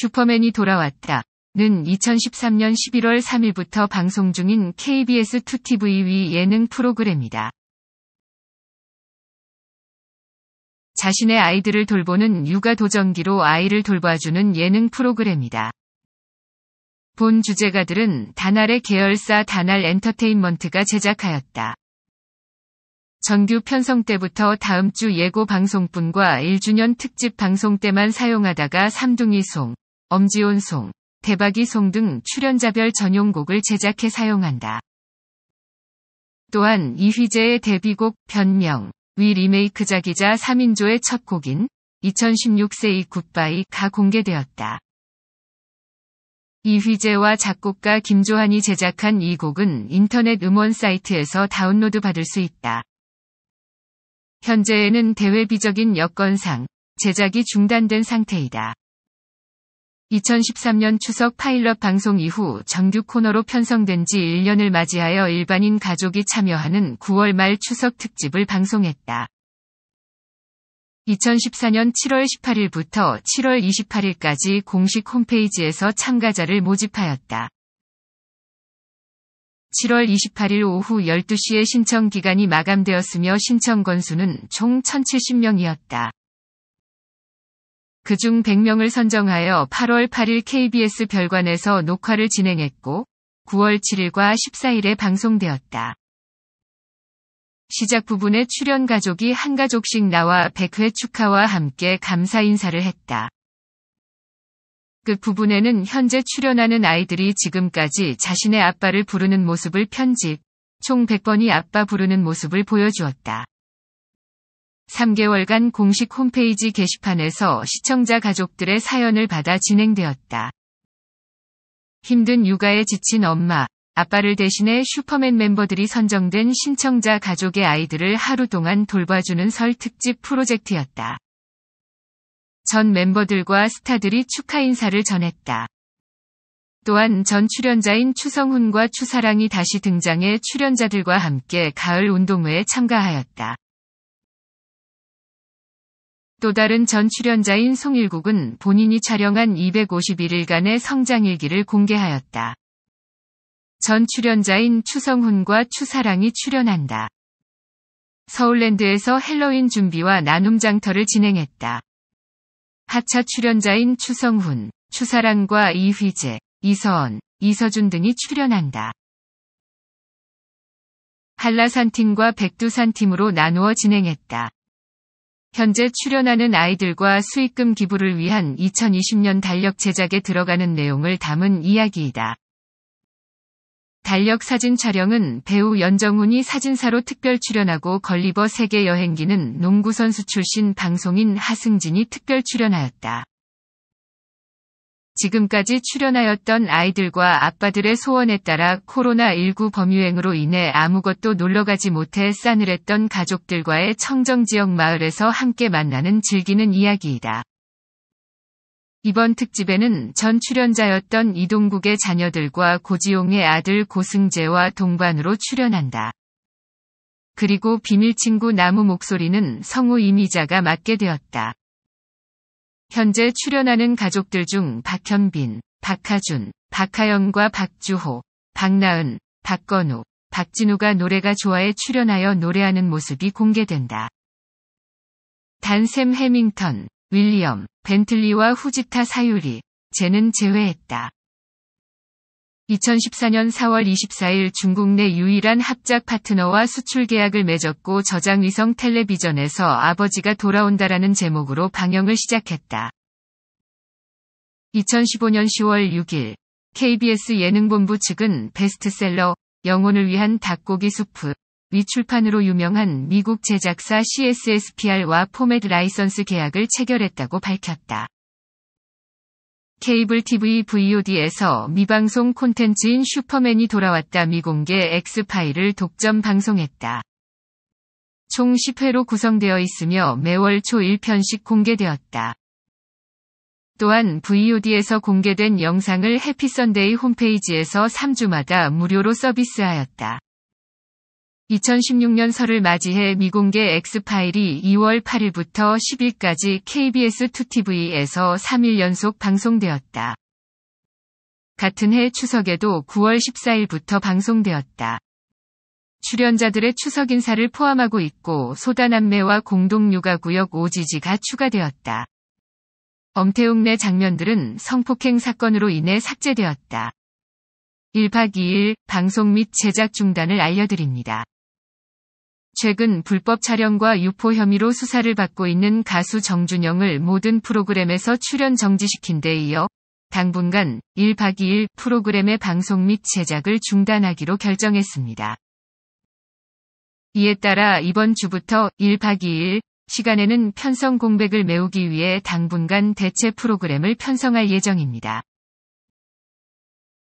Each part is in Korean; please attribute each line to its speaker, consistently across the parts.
Speaker 1: 슈퍼맨이 돌아왔다. 는 2013년 11월 3일부터 방송 중인 KBS 2TV 위 예능 프로그램이다. 자신의 아이들을 돌보는 육아 도전기로 아이를 돌봐주는 예능 프로그램이다. 본 주제가들은 단알의 계열사 단알 엔터테인먼트가 제작하였다. 정규 편성 때부터 다음 주 예고 방송뿐과 1주년 특집 방송 때만 사용하다가 삼둥이 송, 엄지온 송, 대박이 송등 출연자별 전용곡을 제작해 사용한다. 또한 이휘재의 데뷔곡 변명, 위 리메이크작이자 3인조의 첫 곡인 2016세이 굿바이가 공개되었다. 이휘재와 작곡가 김조한이 제작한 이 곡은 인터넷 음원 사이트에서 다운로드 받을 수 있다. 현재에는 대외비적인 여건상 제작이 중단된 상태이다. 2013년 추석 파일럿 방송 이후 정규 코너로 편성된 지 1년을 맞이하여 일반인 가족이 참여하는 9월 말 추석 특집을 방송했다. 2014년 7월 18일부터 7월 28일까지 공식 홈페이지에서 참가자를 모집하였다. 7월 28일 오후 12시에 신청 기간이 마감되었으며 신청 건수는 총 1070명이었다. 그중 100명을 선정하여 8월 8일 KBS 별관에서 녹화를 진행했고 9월 7일과 14일에 방송되었다. 시작 부분에 출연 가족이 한 가족씩 나와 100회 축하와 함께 감사 인사를 했다. 끝 부분에는 현재 출연하는 아이들이 지금까지 자신의 아빠를 부르는 모습을 편집, 총 100번이 아빠 부르는 모습을 보여주었다. 3개월간 공식 홈페이지 게시판에서 시청자 가족들의 사연을 받아 진행되었다. 힘든 육아에 지친 엄마, 아빠를 대신해 슈퍼맨 멤버들이 선정된 신청자 가족의 아이들을 하루 동안 돌봐주는 설 특집 프로젝트였다. 전 멤버들과 스타들이 축하 인사를 전했다. 또한 전 출연자인 추성훈과 추사랑이 다시 등장해 출연자들과 함께 가을 운동회에 참가하였다. 또 다른 전 출연자인 송일국은 본인이 촬영한 251일간의 성장일기를 공개하였다. 전 출연자인 추성훈과 추사랑이 출연한다. 서울랜드에서 헬로윈 준비와 나눔장터를 진행했다. 하차 출연자인 추성훈, 추사랑과 이휘재, 이서언 이서준 등이 출연한다. 한라산팀과 백두산팀으로 나누어 진행했다. 현재 출연하는 아이들과 수익금 기부를 위한 2020년 달력 제작에 들어가는 내용을 담은 이야기이다. 달력 사진 촬영은 배우 연정훈이 사진사로 특별 출연하고 걸리버 세계 여행기는 농구선수 출신 방송인 하승진이 특별 출연하였다. 지금까지 출연하였던 아이들과 아빠들의 소원에 따라 코로나19 범유행으로 인해 아무것도 놀러가지 못해 싸늘했던 가족들과의 청정지역 마을에서 함께 만나는 즐기는 이야기이다. 이번 특집에는 전 출연자였던 이동국의 자녀들과 고지용의 아들 고승재와 동반으로 출연한다. 그리고 비밀친구 나무 목소리는 성우 이미자가 맡게 되었다. 현재 출연하는 가족들 중 박현빈, 박하준, 박하영과 박주호, 박나은, 박건우, 박진우가 노래가 좋아해 출연하여 노래하는 모습이 공개된다. 단샘 해밍턴, 윌리엄, 벤틀리와 후지타 사유리, 쟤는 제외했다. 2014년 4월 24일 중국 내 유일한 합작 파트너와 수출 계약을 맺었고 저장위성 텔레비전에서 아버지가 돌아온다라는 제목으로 방영을 시작했다. 2015년 10월 6일 KBS 예능본부 측은 베스트셀러 영혼을 위한 닭고기 수프 위출판으로 유명한 미국 제작사 CSSPR와 포맷 라이선스 계약을 체결했다고 밝혔다. 케이블 TV VOD에서 미방송 콘텐츠인 슈퍼맨이 돌아왔다 미공개 X파일을 독점 방송했다. 총 10회로 구성되어 있으며 매월 초 1편씩 공개되었다. 또한 VOD에서 공개된 영상을 해피선데이 홈페이지에서 3주마다 무료로 서비스하였다. 2016년 설을 맞이해 미공개 x 파일이 2월 8일부터 10일까지 KBS 2TV에서 3일 연속 방송되었다. 같은 해 추석에도 9월 14일부터 방송되었다. 출연자들의 추석 인사를 포함하고 있고 소다남매와 공동육아구역 오지지가 추가되었다. 엄태웅 내 장면들은 성폭행 사건으로 인해 삭제되었다. 1박 2일 방송 및 제작 중단을 알려드립니다. 최근 불법 촬영과 유포 혐의로 수사를 받고 있는 가수 정준영을 모든 프로그램에서 출연 정지시킨 데 이어 당분간 1박 2일 프로그램의 방송 및 제작을 중단하기로 결정했습니다. 이에 따라 이번 주부터 1박 2일 시간에는 편성 공백을 메우기 위해 당분간 대체 프로그램을 편성할 예정입니다.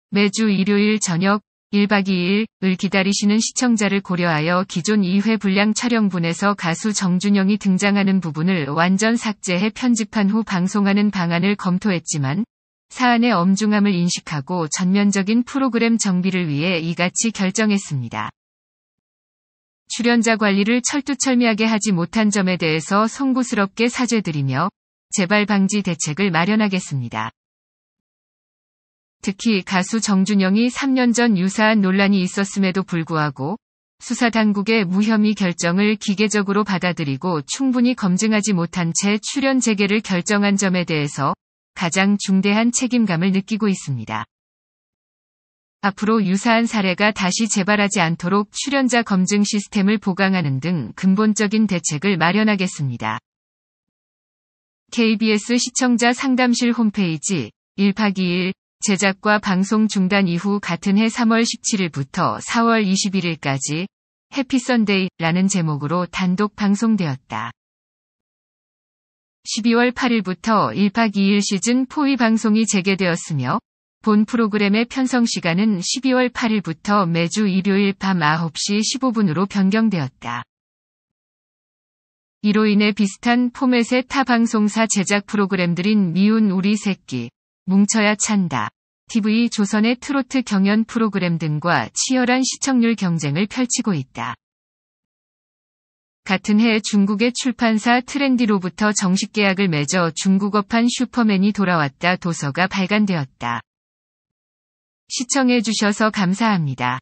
Speaker 1: 매주 일요일 저녁 1박 2일을 기다리시는 시청자를 고려하여 기존 2회 분량 촬영분에서 가수 정준영이 등장하는 부분을 완전 삭제해 편집한 후 방송하는 방안을 검토했지만 사안의 엄중함을 인식하고 전면적인 프로그램 정비를 위해 이같이 결정했습니다. 출연자 관리를 철두철미하게 하지 못한 점에 대해서 송구스럽게 사죄드리며 재발 방지 대책을 마련하겠습니다. 특히 가수 정준영이 3년 전 유사한 논란이 있었음에도 불구하고 수사 당국의 무혐의 결정을 기계적으로 받아들이고 충분히 검증하지 못한 채 출연 재개를 결정한 점에 대해서 가장 중대한 책임감을 느끼고 있습니다. 앞으로 유사한 사례가 다시 재발하지 않도록 출연자 검증 시스템을 보강하는 등 근본적인 대책을 마련하겠습니다. KBS 시청자 상담실 홈페이지 1박 2일 제작과 방송 중단 이후 같은 해 3월 17일부터 4월 21일까지 해피선데이라는 제목으로 단독 방송되었다. 12월 8일부터 1박 2일 시즌 4위 방송이 재개되었으며 본 프로그램의 편성 시간은 12월 8일부터 매주 일요일 밤 9시 15분으로 변경되었다. 이로 인해 비슷한 포맷의 타 방송사 제작 프로그램들인 미운 우리 새끼, 뭉쳐야 찬다. TV 조선의 트로트 경연 프로그램 등과 치열한 시청률 경쟁을 펼치고 있다. 같은 해 중국의 출판사 트렌디로부터 정식 계약을 맺어 중국어판 슈퍼맨이 돌아왔다 도서가 발간되었다. 시청해주셔서 감사합니다.